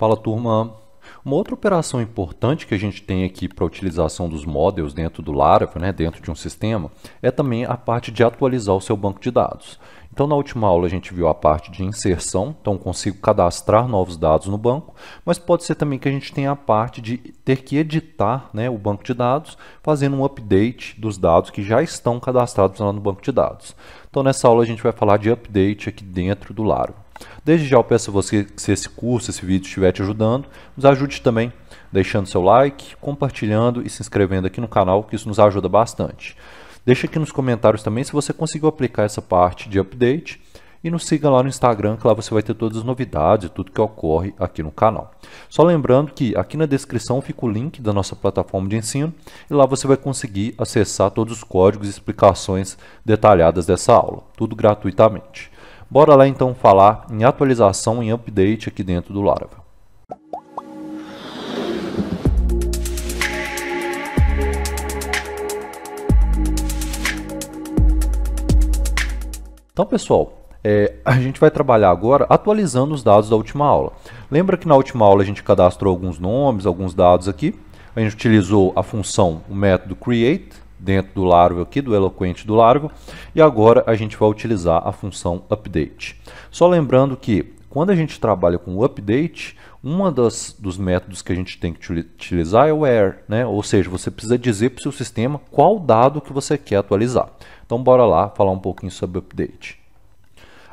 Fala turma! Uma outra operação importante que a gente tem aqui para a utilização dos models dentro do Laravel, né, dentro de um sistema, é também a parte de atualizar o seu banco de dados. Então, na última aula, a gente viu a parte de inserção, então consigo cadastrar novos dados no banco, mas pode ser também que a gente tenha a parte de ter que editar né, o banco de dados, fazendo um update dos dados que já estão cadastrados lá no banco de dados. Então, nessa aula, a gente vai falar de update aqui dentro do Laravel. Desde já eu peço a você que se esse curso, esse vídeo estiver te ajudando, nos ajude também deixando seu like, compartilhando e se inscrevendo aqui no canal, que isso nos ajuda bastante. Deixe aqui nos comentários também se você conseguiu aplicar essa parte de update e nos siga lá no Instagram, que lá você vai ter todas as novidades e tudo que ocorre aqui no canal. Só lembrando que aqui na descrição fica o link da nossa plataforma de ensino e lá você vai conseguir acessar todos os códigos e explicações detalhadas dessa aula, tudo gratuitamente. Bora lá então falar em atualização e update aqui dentro do Laravel. Então pessoal, é, a gente vai trabalhar agora atualizando os dados da última aula. Lembra que na última aula a gente cadastrou alguns nomes, alguns dados aqui. A gente utilizou a função, o método create, dentro do Laravel aqui, do eloquente do Laravel. E agora a gente vai utilizar a função update. Só lembrando que quando a gente trabalha com update, um dos métodos que a gente tem que utilizar é o where, né? ou seja, você precisa dizer para o seu sistema qual dado que você quer atualizar. Então bora lá falar um pouquinho sobre update.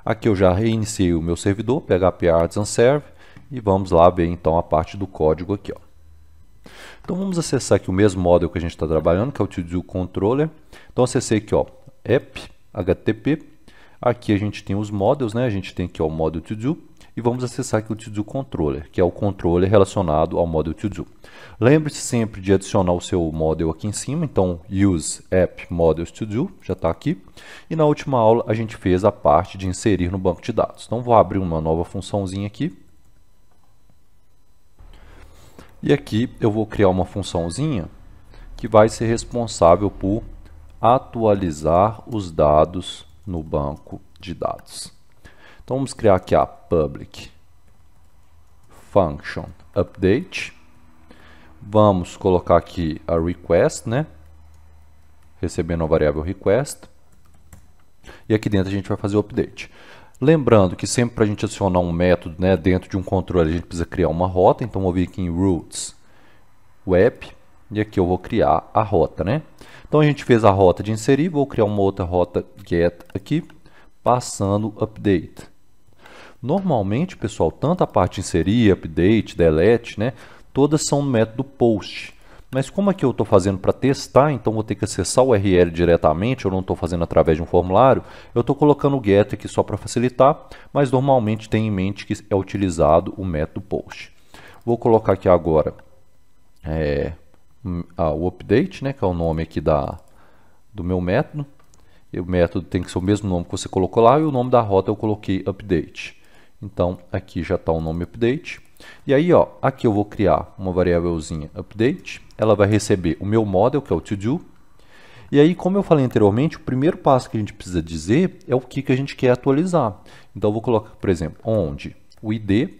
Aqui eu já reiniciei o meu servidor, PHP Artisan Serve, e vamos lá ver então a parte do código aqui. Ó. Então vamos acessar aqui o mesmo módulo que a gente está trabalhando, que é o ToDo Controller. Então acessei aqui, ó, app, HTTP. Aqui a gente tem os models, né? A gente tem aqui ó, o módulo ToDo e vamos acessar aqui o ToDo Controller, que é o controller relacionado ao módulo ToDo. Lembre-se sempre de adicionar o seu model aqui em cima, então Use App Models ToDo já está aqui. E na última aula a gente fez a parte de inserir no banco de dados. Então vou abrir uma nova funçãozinha aqui, e aqui eu vou criar uma funçãozinha que vai ser responsável por atualizar os dados no banco de dados. Então vamos criar aqui a public function update. Vamos colocar aqui a request, né? Recebendo a variável request. E aqui dentro a gente vai fazer o update. Lembrando que sempre para a gente acionar um método né, dentro de um controle, a gente precisa criar uma rota. Então, vou vir aqui em Roots, Web, e aqui eu vou criar a rota. Né? Então, a gente fez a rota de inserir, vou criar uma outra rota get aqui, passando update. Normalmente, pessoal, tanto a parte inserir, update, delete, né, todas são no método post. Mas como é que eu estou fazendo para testar? Então vou ter que acessar o URL diretamente, eu não estou fazendo através de um formulário. Eu estou colocando o get aqui só para facilitar, mas normalmente tem em mente que é utilizado o método post. Vou colocar aqui agora é, hum, a, o update, né, que é o nome aqui da, do meu método. E o método tem que ser o mesmo nome que você colocou lá e o nome da rota eu coloquei update. Então aqui já está o nome update. E aí, ó, aqui eu vou criar uma variávelzinha update, ela vai receber o meu model, que é o todo. e aí, como eu falei anteriormente, o primeiro passo que a gente precisa dizer é o que, que a gente quer atualizar. Então, eu vou colocar, por exemplo, onde o ID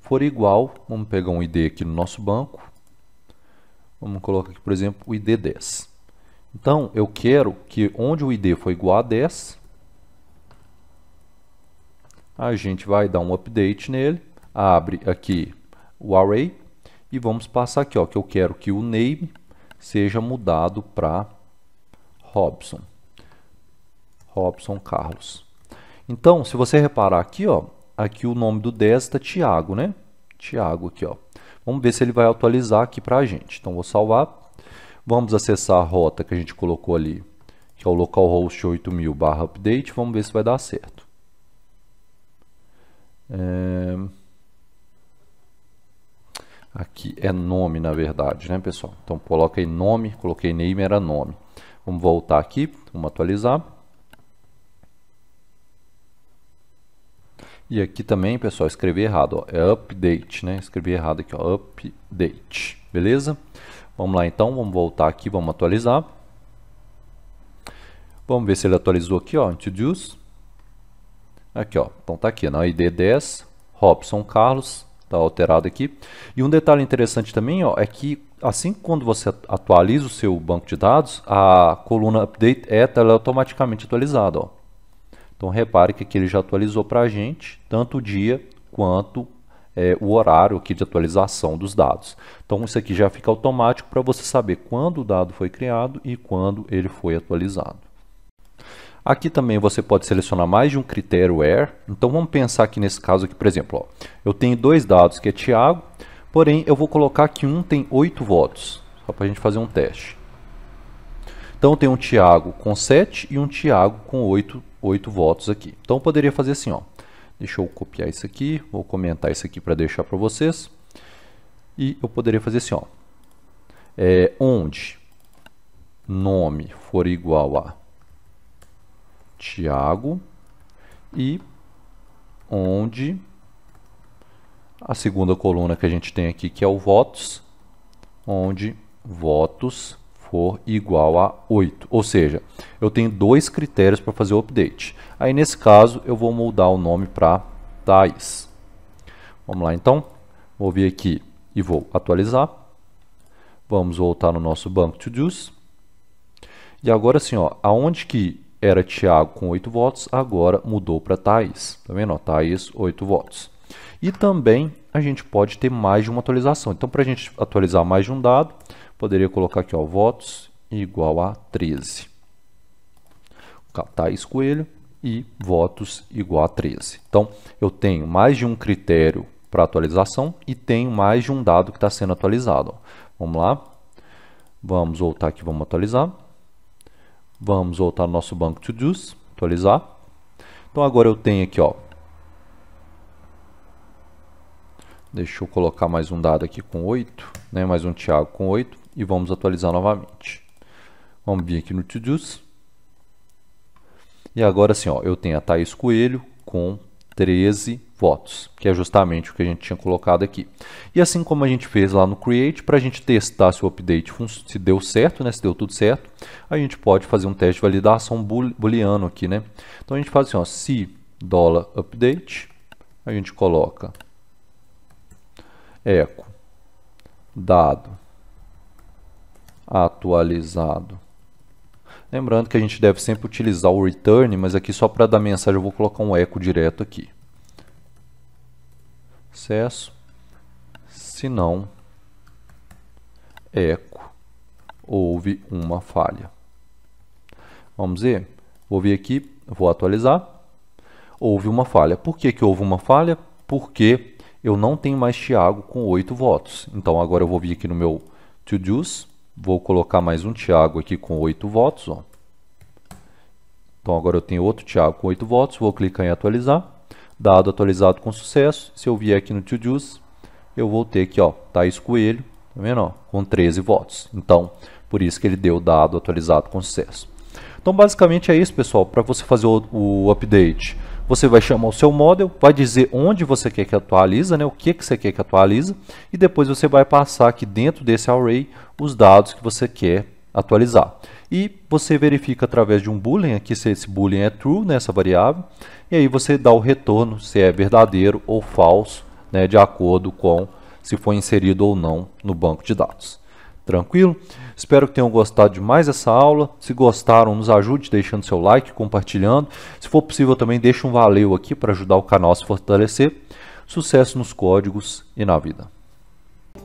for igual, vamos pegar um ID aqui no nosso banco, vamos colocar aqui, por exemplo, o ID 10. Então, eu quero que onde o ID for igual a 10, a gente vai dar um update nele, abre aqui o array e vamos passar aqui, ó, que eu quero que o name seja mudado para Robson. Robson Carlos. Então, se você reparar aqui, ó, aqui o nome do 10 está é Tiago, né? Tiago aqui, ó. Vamos ver se ele vai atualizar aqui para a gente. Então, vou salvar. Vamos acessar a rota que a gente colocou ali, que é o localhost 8000 barra update. Vamos ver se vai dar certo. É... Aqui é nome, na verdade, né, pessoal? Então, coloca nome, coloquei name, era nome. Vamos voltar aqui, vamos atualizar. E aqui também, pessoal, escrevi errado, ó, é update, né? Escrevi errado aqui, ó, update, beleza? Vamos lá então, vamos voltar aqui, vamos atualizar. Vamos ver se ele atualizou aqui, ó, introduce. Aqui, ó, então tá aqui, na né? ID 10, Robson Carlos, tá alterado aqui. E um detalhe interessante também ó, é que assim quando você atualiza o seu banco de dados, a coluna update eta é ela é automaticamente atualizada. Ó. Então repare que aqui ele já atualizou para a gente tanto o dia quanto é, o horário aqui de atualização dos dados. Então isso aqui já fica automático para você saber quando o dado foi criado e quando ele foi atualizado. Aqui também você pode selecionar mais de um critério where. Então vamos pensar aqui nesse caso aqui, por exemplo, ó, eu tenho dois dados que é Tiago, porém eu vou colocar que um tem 8 votos, só para a gente fazer um teste. Então eu tenho um Tiago com 7 e um Tiago com 8, 8 votos aqui. Então eu poderia fazer assim, ó. deixa eu copiar isso aqui, vou comentar isso aqui para deixar para vocês. E eu poderia fazer assim, ó. É, onde nome for igual a Tiago e onde a segunda coluna que a gente tem aqui, que é o votos, onde votos for igual a 8. Ou seja, eu tenho dois critérios para fazer o update. Aí, nesse caso, eu vou mudar o nome para Thais. Vamos lá, então. Vou vir aqui e vou atualizar. Vamos voltar no nosso banco to do's. E agora sim, ó, aonde que era Tiago com 8 votos, agora mudou para Thaís. Está vendo? Ó, Thaís, 8 votos. E também a gente pode ter mais de uma atualização. Então, para a gente atualizar mais de um dado, poderia colocar aqui, ó, votos igual a 13. Thaís Coelho e votos igual a 13. Então, eu tenho mais de um critério para atualização e tenho mais de um dado que está sendo atualizado. Ó. Vamos lá. Vamos voltar aqui, vamos atualizar. Vamos voltar ao nosso banco to do's, atualizar. Então agora eu tenho aqui, ó. Deixa eu colocar mais um dado aqui com 8, né? Mais um Thiago com 8 e vamos atualizar novamente. Vamos vir aqui no to do's. E agora assim, ó, eu tenho a Thaís Coelho com 13 votos, que é justamente o que a gente tinha colocado aqui. E assim como a gente fez lá no Create, para a gente testar se o update se deu certo, né, se deu tudo certo, a gente pode fazer um teste de validação booleano aqui. Né? Então a gente faz assim, ó, se dólar $update, a gente coloca eco dado atualizado Lembrando que a gente deve sempre utilizar o return, mas aqui só para dar mensagem eu vou colocar um eco direto aqui. Acesso, se não, eco, houve uma falha. Vamos ver? Vou vir aqui, vou atualizar. Houve uma falha. Por que, que houve uma falha? Porque eu não tenho mais Thiago com 8 votos. Então agora eu vou vir aqui no meu to-dos Vou colocar mais um Tiago aqui com 8 votos. Ó. Então agora eu tenho outro Tiago com 8 votos. Vou clicar em atualizar. Dado atualizado com sucesso. Se eu vier aqui no To Juice, eu vou ter aqui ó, Thaís Coelho, tá vendo, ó, com 13 votos. Então, por isso que ele deu dado atualizado com sucesso. Então, basicamente é isso, pessoal, para você fazer o, o update. Você vai chamar o seu model, vai dizer onde você quer que atualiza, né? o que, que você quer que atualiza, e depois você vai passar aqui dentro desse array os dados que você quer atualizar. E você verifica através de um boolean aqui se esse boolean é true nessa né, variável, e aí você dá o retorno se é verdadeiro ou falso, né, de acordo com se foi inserido ou não no banco de dados. Tranquilo? Espero que tenham gostado de mais essa aula. Se gostaram, nos ajude deixando seu like, compartilhando. Se for possível também, deixe um valeu aqui para ajudar o canal a se fortalecer. Sucesso nos códigos e na vida.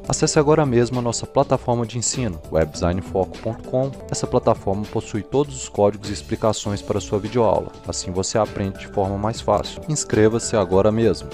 Acesse agora mesmo a nossa plataforma de ensino, webdesignfoco.com. Essa plataforma possui todos os códigos e explicações para sua videoaula, assim você aprende de forma mais fácil. Inscreva-se agora mesmo.